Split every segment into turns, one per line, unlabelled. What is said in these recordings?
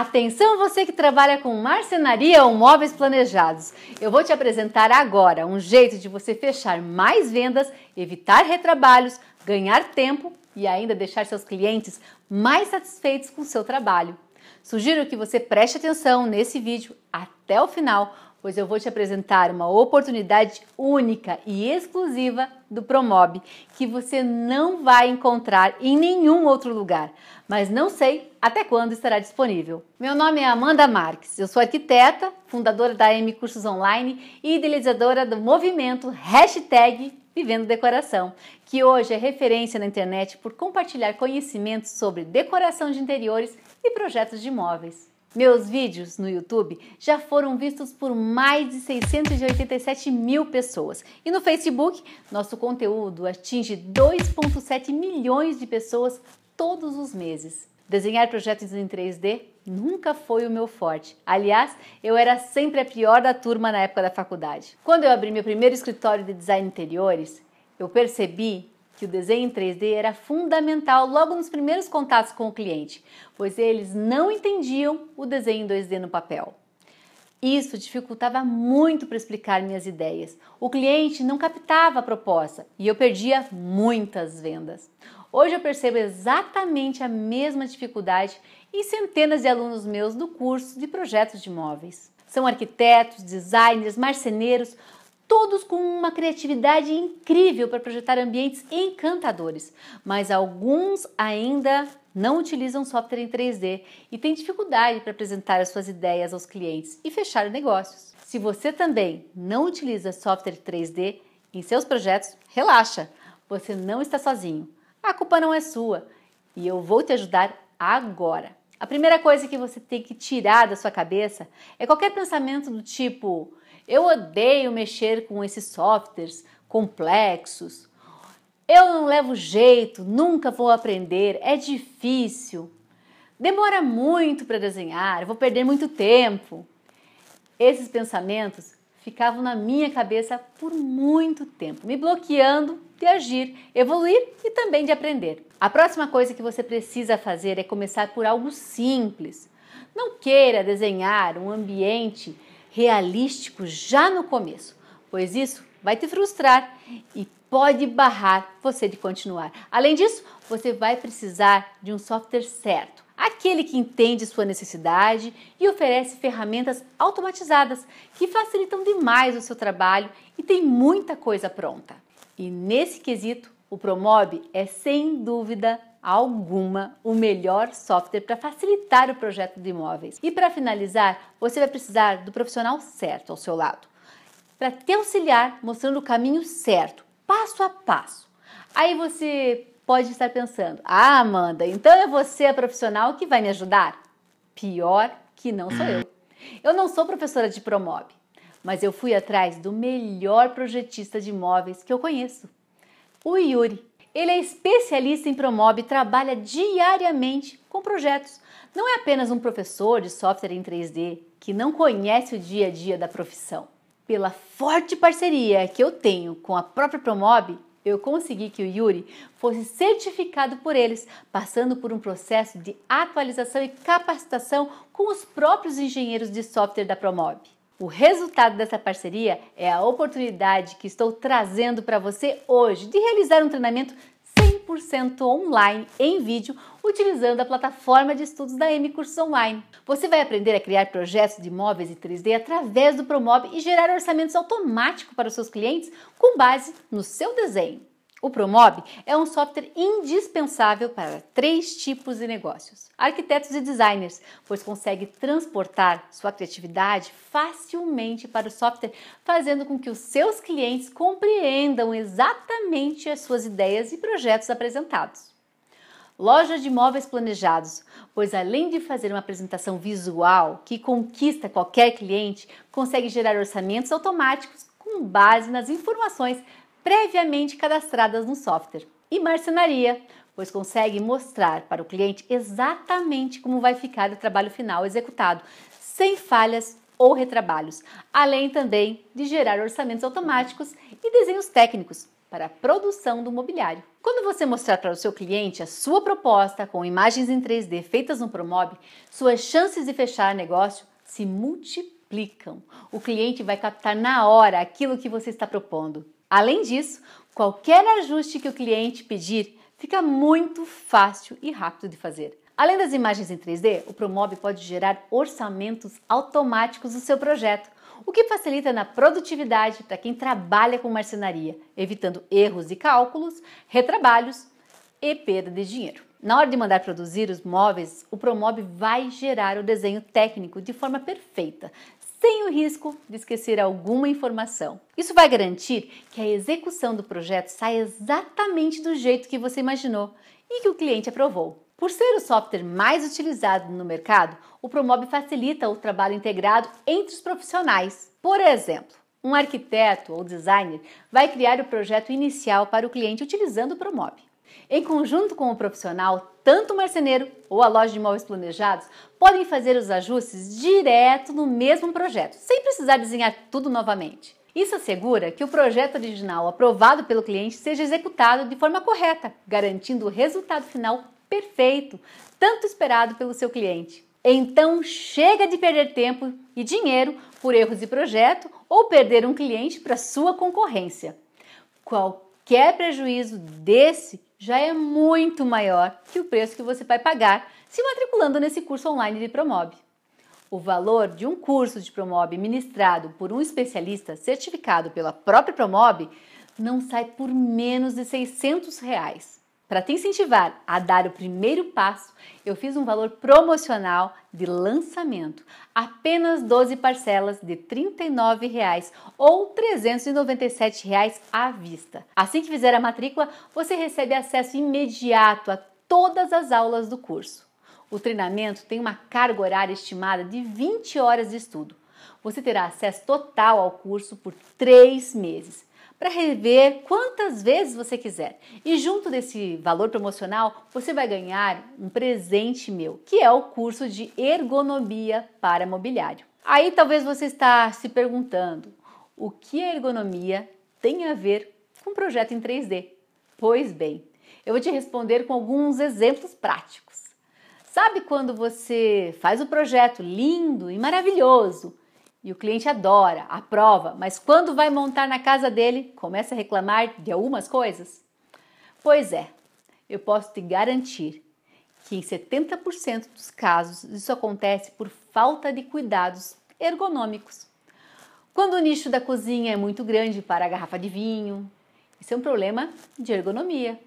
Atenção você que trabalha com marcenaria ou móveis planejados. Eu vou te apresentar agora um jeito de você fechar mais vendas, evitar retrabalhos, ganhar tempo e ainda deixar seus clientes mais satisfeitos com o seu trabalho. Sugiro que você preste atenção nesse vídeo até o final pois eu vou te apresentar uma oportunidade única e exclusiva do Promob que você não vai encontrar em nenhum outro lugar, mas não sei até quando estará disponível. Meu nome é Amanda Marques, eu sou arquiteta, fundadora da M Cursos Online e idealizadora do movimento hashtag Vivendo Decoração, que hoje é referência na internet por compartilhar conhecimentos sobre decoração de interiores e projetos de imóveis. Meus vídeos no YouTube já foram vistos por mais de 687 mil pessoas. E no Facebook, nosso conteúdo atinge 2,7 milhões de pessoas todos os meses. Desenhar projetos em 3D nunca foi o meu forte. Aliás, eu era sempre a pior da turma na época da faculdade. Quando eu abri meu primeiro escritório de design interiores, eu percebi que o desenho em 3D era fundamental logo nos primeiros contatos com o cliente, pois eles não entendiam o desenho em 2D no papel. Isso dificultava muito para explicar minhas ideias. O cliente não captava a proposta e eu perdia muitas vendas. Hoje eu percebo exatamente a mesma dificuldade em centenas de alunos meus do curso de projetos de imóveis. São arquitetos, designers, marceneiros, todos com uma criatividade incrível para projetar ambientes encantadores, mas alguns ainda não utilizam software em 3D e têm dificuldade para apresentar as suas ideias aos clientes e fechar negócios. Se você também não utiliza software 3D em seus projetos, relaxa, você não está sozinho. A culpa não é sua e eu vou te ajudar agora. A primeira coisa que você tem que tirar da sua cabeça é qualquer pensamento do tipo: eu odeio mexer com esses softwares complexos. Eu não levo jeito, nunca vou aprender, é difícil. Demora muito para desenhar, vou perder muito tempo. Esses pensamentos ficavam na minha cabeça por muito tempo, me bloqueando de agir, evoluir e também de aprender. A próxima coisa que você precisa fazer é começar por algo simples. Não queira desenhar um ambiente realístico já no começo, pois isso vai te frustrar e pode barrar você de continuar. Além disso, você vai precisar de um software certo, aquele que entende sua necessidade e oferece ferramentas automatizadas que facilitam demais o seu trabalho e tem muita coisa pronta. E nesse quesito, o Promob é sem dúvida alguma o melhor software para facilitar o projeto de imóveis. E para finalizar, você vai precisar do profissional certo ao seu lado para te auxiliar mostrando o caminho certo, passo a passo. Aí você pode estar pensando: "Ah, Amanda, então é você a profissional que vai me ajudar?" Pior que não sou eu. Eu não sou professora de Promob, mas eu fui atrás do melhor projetista de imóveis que eu conheço, o Yuri. Ele é especialista em Promob e trabalha diariamente com projetos. Não é apenas um professor de software em 3D que não conhece o dia a dia da profissão. Pela forte parceria que eu tenho com a própria Promob, eu consegui que o Yuri fosse certificado por eles, passando por um processo de atualização e capacitação com os próprios engenheiros de software da Promob. O resultado dessa parceria é a oportunidade que estou trazendo para você hoje de realizar um treinamento 100% online em vídeo utilizando a plataforma de estudos da M Online. Você vai aprender a criar projetos de imóveis em 3D através do Promob e gerar orçamentos automáticos para os seus clientes com base no seu desenho. O Promob é um software indispensável para três tipos de negócios: arquitetos e designers, pois consegue transportar sua criatividade facilmente para o software, fazendo com que os seus clientes compreendam exatamente as suas ideias e projetos apresentados. Loja de móveis planejados, pois além de fazer uma apresentação visual que conquista qualquer cliente, consegue gerar orçamentos automáticos com base nas informações previamente cadastradas no software. E marcenaria, pois consegue mostrar para o cliente exatamente como vai ficar o trabalho final executado, sem falhas ou retrabalhos, além também de gerar orçamentos automáticos e desenhos técnicos para a produção do mobiliário. Quando você mostrar para o seu cliente a sua proposta com imagens em 3D feitas no Promob, suas chances de fechar negócio se multiplicam. O cliente vai captar na hora aquilo que você está propondo. Além disso, qualquer ajuste que o cliente pedir fica muito fácil e rápido de fazer. Além das imagens em 3D, o Promob pode gerar orçamentos automáticos do seu projeto, o que facilita na produtividade para quem trabalha com marcenaria, evitando erros e cálculos, retrabalhos e perda de dinheiro. Na hora de mandar produzir os móveis, o Promob vai gerar o desenho técnico de forma perfeita, sem o risco de esquecer alguma informação. Isso vai garantir que a execução do projeto saia exatamente do jeito que você imaginou e que o cliente aprovou. Por ser o software mais utilizado no mercado, o Promob facilita o trabalho integrado entre os profissionais. Por exemplo, um arquiteto ou designer vai criar o projeto inicial para o cliente utilizando o Promob. Em conjunto com o profissional, tanto o marceneiro ou a loja de móveis planejados podem fazer os ajustes direto no mesmo projeto, sem precisar desenhar tudo novamente. Isso assegura que o projeto original aprovado pelo cliente seja executado de forma correta, garantindo o resultado final perfeito, tanto esperado pelo seu cliente. Então, chega de perder tempo e dinheiro por erros de projeto ou perder um cliente para sua concorrência. Qual qualquer é prejuízo desse já é muito maior que o preço que você vai pagar se matriculando nesse curso online de Promob. O valor de um curso de Promob ministrado por um especialista certificado pela própria Promob não sai por menos de 600 reais. Para te incentivar a dar o primeiro passo, eu fiz um valor promocional de lançamento, apenas 12 parcelas de R$ 39,00 ou R$ 397,00 à vista. Assim que fizer a matrícula, você recebe acesso imediato a todas as aulas do curso. O treinamento tem uma carga horária estimada de 20 horas de estudo. Você terá acesso total ao curso por três meses para rever quantas vezes você quiser. E junto desse valor promocional, você vai ganhar um presente meu, que é o curso de ergonomia para mobiliário. Aí talvez você está se perguntando, o que a ergonomia tem a ver com projeto em 3D? Pois bem, eu vou te responder com alguns exemplos práticos. Sabe quando você faz o projeto lindo e maravilhoso, e o cliente adora, aprova, mas quando vai montar na casa dele, começa a reclamar de algumas coisas? Pois é, eu posso te garantir que em 70% dos casos isso acontece por falta de cuidados ergonômicos. Quando o nicho da cozinha é muito grande para a garrafa de vinho, isso é um problema de ergonomia.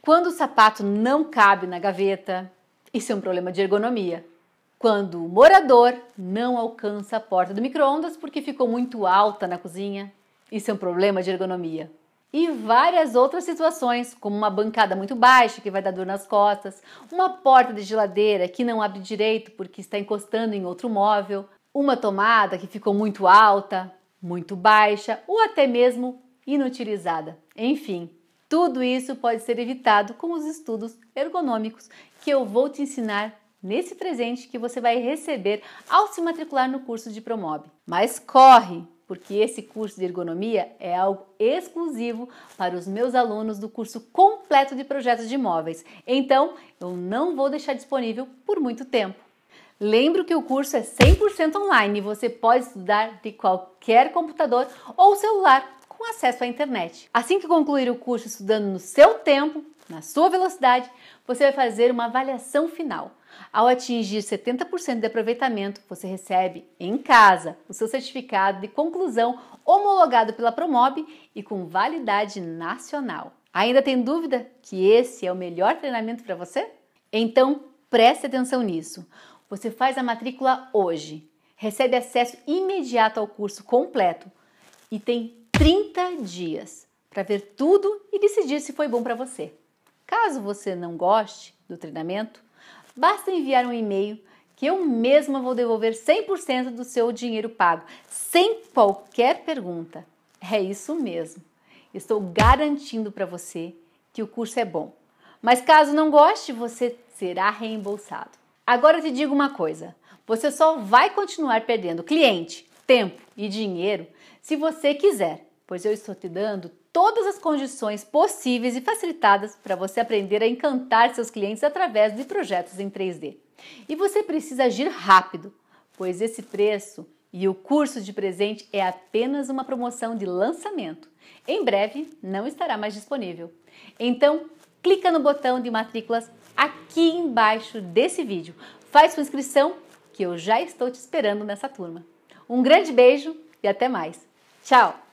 Quando o sapato não cabe na gaveta, isso é um problema de ergonomia quando o morador não alcança a porta do micro-ondas porque ficou muito alta na cozinha. Isso é um problema de ergonomia. E várias outras situações, como uma bancada muito baixa que vai dar dor nas costas, uma porta de geladeira que não abre direito porque está encostando em outro móvel, uma tomada que ficou muito alta, muito baixa ou até mesmo inutilizada. Enfim, tudo isso pode ser evitado com os estudos ergonômicos que eu vou te ensinar nesse presente que você vai receber ao se matricular no curso de Promob. Mas corre, porque esse curso de ergonomia é algo exclusivo para os meus alunos do curso completo de projetos de imóveis. Então, eu não vou deixar disponível por muito tempo. Lembro que o curso é 100% online e você pode estudar de qualquer computador ou celular com acesso à internet. Assim que concluir o curso estudando no seu tempo, na sua velocidade, você vai fazer uma avaliação final. Ao atingir 70% de aproveitamento, você recebe em casa o seu certificado de conclusão homologado pela Promob e com validade nacional. Ainda tem dúvida que esse é o melhor treinamento para você? Então, preste atenção nisso. Você faz a matrícula hoje, recebe acesso imediato ao curso completo e tem 30 dias para ver tudo e decidir se foi bom para você. Caso você não goste do treinamento, basta enviar um e-mail que eu mesma vou devolver 100% do seu dinheiro pago, sem qualquer pergunta. É isso mesmo. Estou garantindo para você que o curso é bom. Mas caso não goste, você será reembolsado. Agora eu te digo uma coisa: você só vai continuar perdendo cliente, tempo e dinheiro se você quiser pois eu estou te dando todas as condições possíveis e facilitadas para você aprender a encantar seus clientes através de projetos em 3D. E você precisa agir rápido, pois esse preço e o curso de presente é apenas uma promoção de lançamento. Em breve não estará mais disponível. Então, clica no botão de matrículas aqui embaixo desse vídeo. Faz sua inscrição que eu já estou te esperando nessa turma. Um grande beijo e até mais. Tchau!